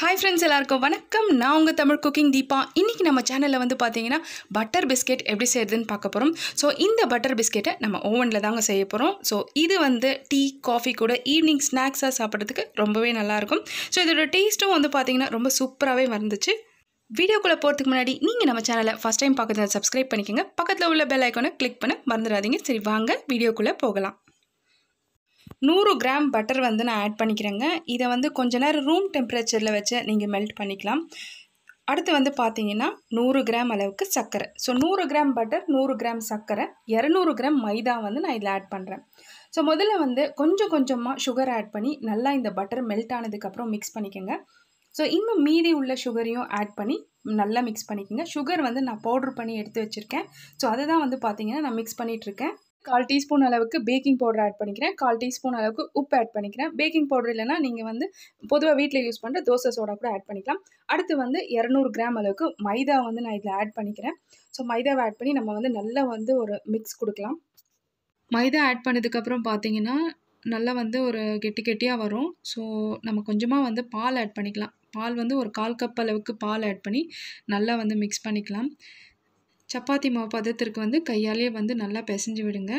hi friends எல்லாருக்கும் வணக்கம் நான் உங்கள் தமிழ் குக்கிங் தீபா இன்றைக்கி நம்ம சேனலில் வந்து பார்த்தீங்கன்னா பட்டர் பிஸ்கெட் எப்படி செய்கிறதுன்னு பார்க்க போகிறோம் ஸோ இந்த பட்டர் பிஸ்கெட்டை நம்ம ஓவனில் தாங்க செய்ய போகிறோம் ஸோ இது வந்து டீ காஃபி கூட ஈவினிங் ஸ்நாக்ஸாக சாப்பிட்றதுக்கு ரொம்பவே நல்லாயிருக்கும் ஸோ இதோட டேஸ்ட்டும் வந்து பார்த்திங்கன்னா ரொம்ப சூப்பராகவே வந்துச்சு வீடியோக்குள்ளே போகிறதுக்கு முன்னாடி நீங்கள் நம்ம சேனலை ஃபஸ்ட் டைம் பார்க்குறதா சப்ஸ்கிரைப் பண்ணிக்கோங்க பக்கத்தில் உள்ள பெல் ஐக்கோனை கிளிக் பண்ண மறந்துடாதீங்க சரி வாங்க வீடியோக்குள்ளே போகலாம் நூறு கிராம் பட்டர் வந்து நான் ஆட் பண்ணிக்கிறேங்க இதை வந்து கொஞ்ச நேரம் ரூம் டெம்பரேச்சரில் வச்சு நீங்கள் மெல்ட் பண்ணிக்கலாம் அடுத்து வந்து பார்த்தீங்கன்னா நூறு கிராம் அளவுக்கு சர்க்கரை ஸோ நூறு கிராம் பட்டர் நூறு கிராம் சர்க்கரை இரநூறு கிராம் மைதா வந்து நான் இதில் ஆட் பண்ணுறேன் ஸோ முதல்ல வந்து கொஞ்சம் கொஞ்சமாக சுகர் ஆட் பண்ணி நல்லா இந்த பட்டர் மெல்ட் ஆனதுக்கப்புறம் மிக்ஸ் பண்ணிக்கோங்க ஸோ இன்னும் மீதி உள்ள சுகரையும் ஆட் பண்ணி நல்லா மிக்ஸ் பண்ணிக்கோங்க சுகர் வந்து நான் பவுட்ரு பண்ணி எடுத்து வச்சுருக்கேன் ஸோ அதை தான் வந்து பார்த்தீங்கன்னா நான் மிக்ஸ் பண்ணிகிட்ருக்கேன் கால் டீஸ்பூன் அளவுக்கு பேக்கிங் பவுடர் ஆட் பண்ணிக்கிறேன் கால் டீஸ்பூன் அளவுக்கு உப்பு ஆட் பண்ணிக்கிறேன் பேக்கிங் பவுடர் இல்லைனா நீங்கள் வந்து பொதுவாக வீட்டில் யூஸ் பண்ணுற தோசை சோடா கூட ஆட் பண்ணிக்கலாம் அடுத்து வந்து இரநூறு கிராம் அளவுக்கு மைதா வந்து நான் இதில் ஆட் பண்ணிக்கிறேன் ஸோ மைதாவை ஆட் பண்ணி நம்ம வந்து நல்லா வந்து ஒரு மிக்ஸ் கொடுக்கலாம் மைதா ஆட் பண்ணதுக்கப்புறம் பார்த்தீங்கன்னா நல்லா வந்து ஒரு கெட்டி கெட்டியாக வரும் ஸோ நம்ம கொஞ்சமாக வந்து பால் ஆட் பண்ணிக்கலாம் பால் வந்து ஒரு கால் கப் அளவுக்கு பால் ஆட் பண்ணி நல்லா வந்து மிக்ஸ் பண்ணிக்கலாம் சப்பாத்தி மாவு பதத்திற்கு வந்து கையாலே வந்து நல்லா பிசைஞ்சு விடுங்க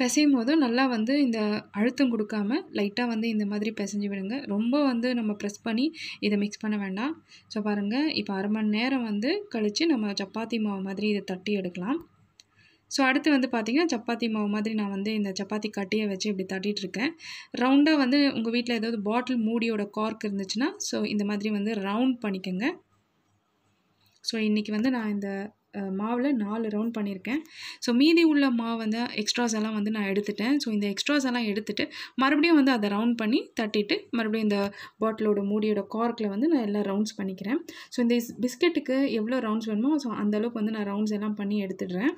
பிசையும் போதும் நல்லா வந்து இந்த அழுத்தம் கொடுக்காம லைட்டாக வந்து இந்த மாதிரி பிசைஞ்சு விடுங்க ரொம்ப வந்து நம்ம ப்ரெஸ் பண்ணி இதை மிக்ஸ் பண்ண வேண்டாம் ஸோ பாருங்கள் இப்போ அரை மணி நேரம் வந்து கழித்து நம்ம சப்பாத்தி மாவு மாதிரி இதை தட்டி எடுக்கலாம் ஸோ அடுத்து வந்து பார்த்திங்கன்னா சப்பாத்தி மாவு மாதிரி நான் வந்து இந்த சப்பாத்தி கட்டியை வச்சு இப்படி தட்டிகிட்ருக்கேன் ரவுண்டாக வந்து உங்கள் வீட்டில் ஏதாவது பாட்டில் மூடியோட கார்க் இருந்துச்சுன்னா ஸோ இந்த மாதிரி வந்து ரவுண்ட் பண்ணிக்கோங்க ஸோ இன்றைக்கி வந்து நான் இந்த மாவில் நாலு ரவுண்ட் பண்ணியிருக்கேன் ஸோ மீதி உள்ள மாவு வந்து எக்ஸ்ட்ராஸ் எல்லாம் வந்து நான் எடுத்துட்டேன் ஸோ இந்த எக்ஸ்ட்ராஸ் எல்லாம் எடுத்துகிட்டு மறுபடியும் வந்து அதை ரவுண்ட் பண்ணி தட்டிட்டு மறுபடியும் இந்த பாட்டிலோட மூடியோட கார்க்கில் வந்து நான் எல்லாம் ரவுண்ட்ஸ் பண்ணிக்கிறேன் ஸோ இந்த பிஸ்கெட்டுக்கு எவ்வளோ ரவுண்ட்ஸ் வேணுமோ ஸோ அந்தளவுக்கு வந்து நான் ரவுண்ட்ஸ் எல்லாம் பண்ணி எடுத்துடுறேன்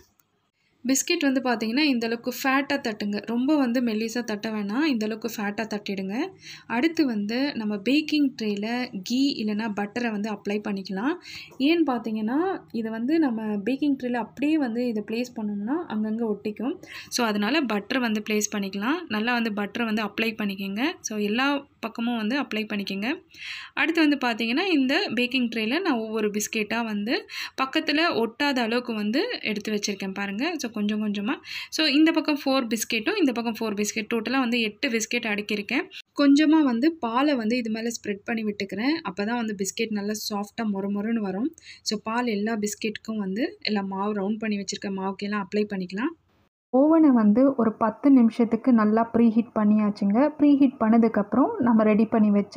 பிஸ்கெட் வந்து பார்த்திங்கன்னா இந்தளவுக்கு ஃபேட்டாக தட்டுங்க ரொம்ப வந்து மெல்லிஸாக தட்ட வேணாம் இந்தளவுக்கு ஃபேட்டாக தட்டிடுங்க அடுத்து வந்து நம்ம பேக்கிங் ட்ரேயில் கீ இல்லைனா பட்டரை வந்து அப்ளை பண்ணிக்கலாம் ஏன்னு பார்த்தீங்கன்னா இதை வந்து நம்ம பேக்கிங் ட்ரேயில் அப்படியே வந்து இதை ப்ளேஸ் பண்ணோம்னா அங்கங்கே ஒட்டிக்கும் ஸோ அதனால் பட்டரை வந்து ப்ளேஸ் பண்ணிக்கலாம் நல்லா வந்து பட்டரை வந்து அப்ளை பண்ணிக்கோங்க ஸோ எல்லா பக்கமும் வந்து அப்ளை பண்ணிக்கோங்க அடுத்து வந்து பார்த்திங்கன்னா இந்த பேக்கிங் ட்ரேயில் நான் ஒவ்வொரு பிஸ்கெட்டாக வந்து பக்கத்தில் ஒட்டாத அளவுக்கு வந்து எடுத்து வச்சுருக்கேன் பாருங்கள் ஸோ கொஞ்சம் கொஞ்சமாக ஸோ இந்த பக்கம் ஃபோர் பிஸ்கெட்டும் இந்த பக்கம் ஃபோர் பிஸ்கெட் டோட்டலாக வந்து எட்டு பிஸ்கெட் அடுக்கியிருக்கேன் கொஞ்சமாக வந்து பாலை வந்து இது மேலே ஸ்ப்ரெட் பண்ணி விட்டுக்கிறேன் அப்போ தான் வந்து பிஸ்கெட் நல்லா சாஃப்டாக மொறு மொறுன்னு வரும் ஸோ பால் எல்லா பிஸ்கெட்டுக்கும் வந்து எல்லாம் மாவு ரவுண்ட் பண்ணி வச்சுருக்க மாவுக்கெல்லாம் அப்ளை பண்ணிக்கலாம் ஓவனை வந்து ஒரு பத்து நிமிஷத்துக்கு நல்லா ப்ரீ ஹீட் பண்ணியாச்சுங்க ப்ரீ ஹீட் பண்ணதுக்கப்புறம் நம்ம ரெடி பண்ணி வச்ச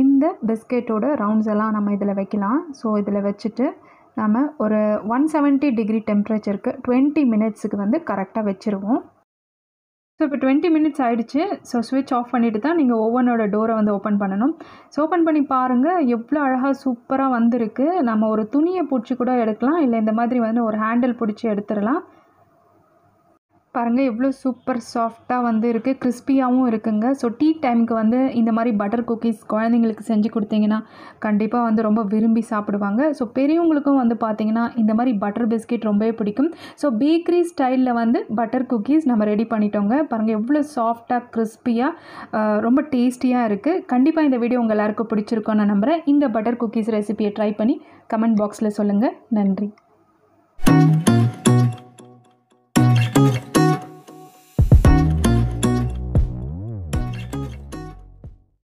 இந்த பிஸ்கெட்டோட ரவுண்ட்ஸ் எல்லாம் நம்ம இதில் வைக்கலாம் ஸோ இதில் வச்சுட்டு நாம் ஒரு ஒன் செவன்ட்டி டிகிரி டெம்ப்ரேச்சருக்கு டுவெண்ட்டி மினிட்ஸுக்கு வந்து கரெக்டாக வச்சுருவோம் ஸோ இப்போ டுவெண்ட்டி மினிட்ஸ் ஆகிடுச்சு ஸோ சுவிட்ச் ஆஃப் பண்ணிவிட்டு தான் நீங்கள் ஒவ்வொன்றோட டோரை வந்து ஓப்பன் பண்ணணும் ஸோ ஓப்பன் பண்ணி பாருங்கள் எவ்வளோ அழகாக சூப்பராக வந்திருக்கு நம்ம ஒரு துணியை பிடிச்சி கூட எடுக்கலாம் இல்லை இந்த மாதிரி வந்து ஒரு ஹேண்டில் பிடிச்சி எடுத்துடலாம் பாருங்கள் எவ்வளோ சூப்பர் சாஃப்டாக வந்து இருக்குது கிறிஸ்பியாகவும் இருக்குங்க ஸோ டீ டைமுக்கு வந்து இந்த மாதிரி பட்டர் குக்கீஸ் குழந்தைங்களுக்கு செஞ்சு கொடுத்தீங்கன்னா கண்டிப்பாக வந்து ரொம்ப விரும்பி சாப்பிடுவாங்க ஸோ பெரியவங்களுக்கும் வந்து பார்த்திங்கன்னா இந்த மாதிரி பட்டர் பிஸ்கெட் ரொம்பவே பிடிக்கும் ஸோ பேக்கரி ஸ்டைலில் வந்து பட்டர் குக்கீஸ் நம்ம ரெடி பண்ணிட்டோங்க பாருங்கள் எவ்வளோ சாஃப்டாக கிறிஸ்பியாக ரொம்ப டேஸ்டியாக இருக்குது கண்டிப்பாக இந்த வீடியோ உங்கள் எல்லாருக்கும் பிடிச்சிருக்கோன்னு நான் நம்புகிறேன் இந்த பட்டர் குக்கீஸ் ரெசிபியை ட்ரை பண்ணி கமெண்ட் பாக்ஸில் சொல்லுங்கள் நன்றி